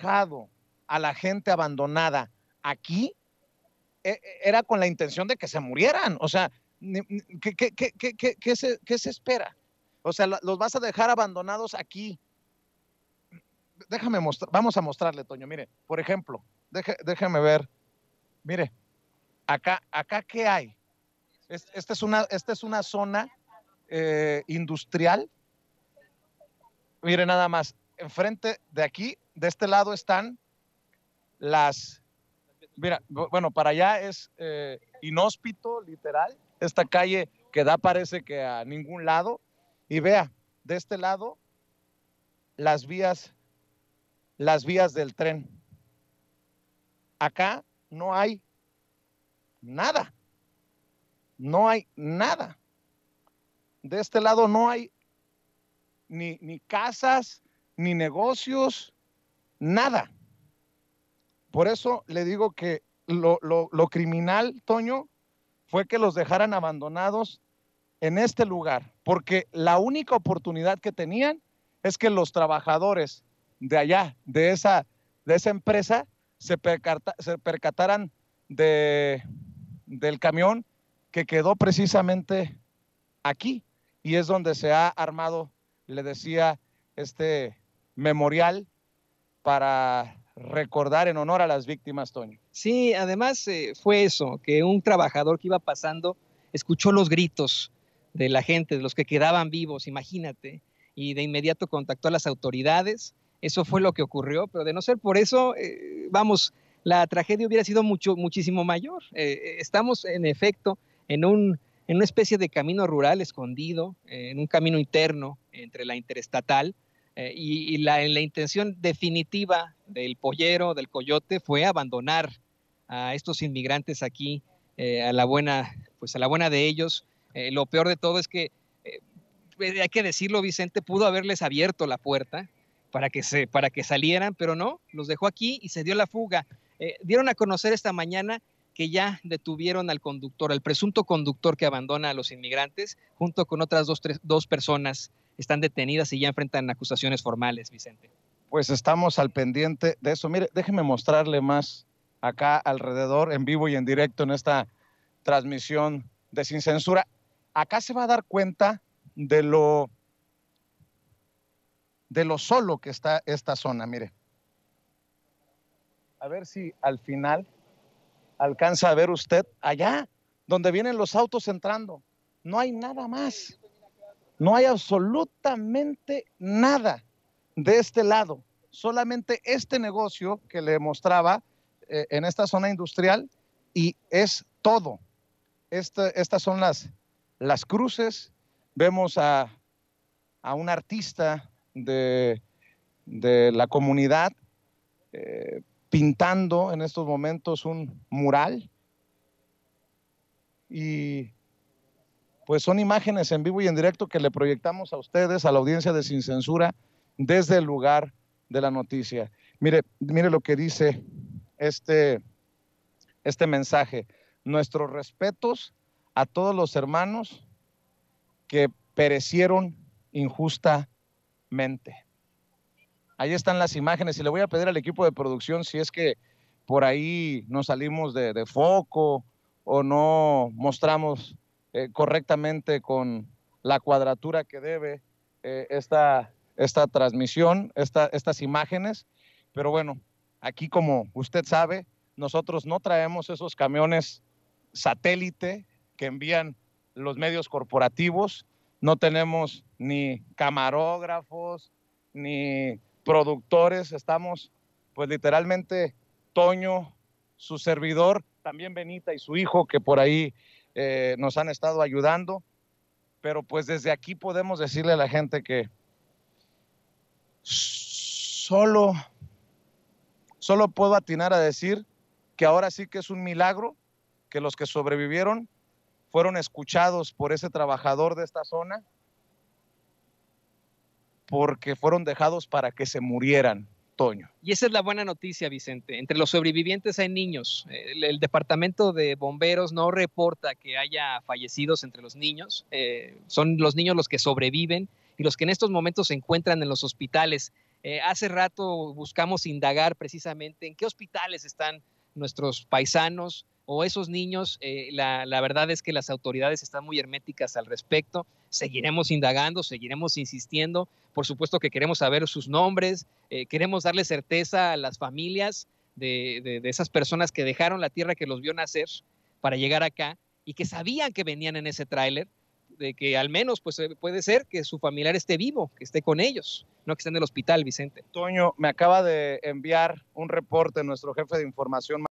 dejado a la gente abandonada aquí e, e, era con la intención de que se murieran. O sea, ¿qué, qué, qué, qué se, se, espera? O sea, los vas a dejar abandonados aquí. Déjame mostrar, vamos a mostrarle, Toño. Mire, por ejemplo, deje, déjame ver. Mire, acá, acá qué hay. esta, es una, esta es una zona eh, industrial. Mire, nada más, enfrente de aquí, de este lado están las... Mira, bueno, para allá es eh, inhóspito, literal, esta calle que da parece que a ningún lado. Y vea, de este lado, las vías, las vías del tren. Acá no hay nada. No hay nada. De este lado no hay ni, ni casas, ni negocios, nada. Por eso le digo que lo, criminal, Toño, fue que los dejaran abandonados en este lugar, porque la única oportunidad que tenían es que los trabajadores de allá, de esa, de esa empresa, se, percataran de, del camión que quedó precisamente aquí. Y es donde se ha armado, le decía este memorial para recordar en honor a las víctimas, Tony. Sí, además eh, fue eso, que un trabajador que iba pasando escuchó los gritos de la gente, de los que quedaban vivos, imagínate, y de inmediato contactó a las autoridades. Eso fue lo que ocurrió, pero de no ser por eso, eh, vamos, la tragedia hubiera sido mucho, muchísimo mayor. Eh, estamos, en efecto, en, un, en una especie de camino rural escondido, en un camino interno entre la interestatal, eh, y, la, intención definitiva del pollero, del coyote, fue abandonar a estos inmigrantes aquí eh, a la buena, pues a la buena de ellos. Eh, lo peor de todo es que, pues, hay que decirlo, Vicente pudo haberles abierto la puerta para que, se, para que salieran, pero no, los dejó aquí y se dio la fuga. dieron a conocer esta mañana que ya detuvieron al conductor, al presunto conductor que abandona a los inmigrantes, junto con otras dos, tres, dos personas están detenidas y ya enfrentan acusaciones formales, Vicente. Pues estamos al pendiente de eso. Mire, déjeme mostrarle más acá alrededor, en vivo y en directo, en esta transmisión de Sin Censura. Acá se va a dar cuenta de lo, de lo solo que está esta zona, mire. A ver si al final alcanza a ver usted allá donde vienen los autos entrando. No hay nada más. No hay absolutamente nada de este lado. Solamente este negocio que le mostraba eh, en esta zona industrial y es todo. estas son las, las cruces. Vemos a, un artista de, la comunidad eh, pintando en estos momentos un mural. Y pues son imágenes en vivo y en directo que le proyectamos a ustedes, a la audiencia de Sin Censura, desde el lugar de la noticia. Mire, mire lo que dice este, este mensaje. Nuestros respetos a todos los hermanos que perecieron injustamente. Ahí están las imágenes y le voy a pedir al equipo de producción si es que por ahí nos salimos de foco o no mostramos eh, correctamente con la cuadratura que debe eh, esta, esta transmisión, estas imágenes. Pero bueno, aquí como usted sabe, nosotros no traemos esos camiones satélite que envían los medios corporativos, no tenemos ni camarógrafos, ni productores, estamos pues literalmente Toño, su servidor, también Benita y su hijo que por ahí eh, nos han estado ayudando, pero pues desde aquí podemos decirle a la gente que solo puedo atinar a decir que ahora sí que es un milagro que los que sobrevivieron fueron escuchados por ese trabajador de esta zona porque fueron dejados para que se murieran. Y esa es la buena noticia, Vicente. Entre los sobrevivientes hay niños. El, departamento de bomberos no reporta que haya fallecidos entre los niños. Eh, son los niños los que sobreviven y los que en estos momentos se encuentran en los hospitales. Eh, hace rato buscamos indagar precisamente en qué hospitales están nuestros paisanos o esos niños. Eh, la verdad es que las autoridades están muy herméticas al respecto seguiremos indagando, seguiremos insistiendo. Por supuesto que queremos saber sus nombres, eh, queremos darle certeza a las familias de, esas personas que dejaron la tierra que los vio nacer para llegar acá y que sabían que venían en ese tráiler, de que al menos pues, eh, puede ser que su familiar esté vivo, que esté con ellos, no que esté en el hospital, Vicente. Toño, me acaba de enviar un reporte nuestro jefe de información.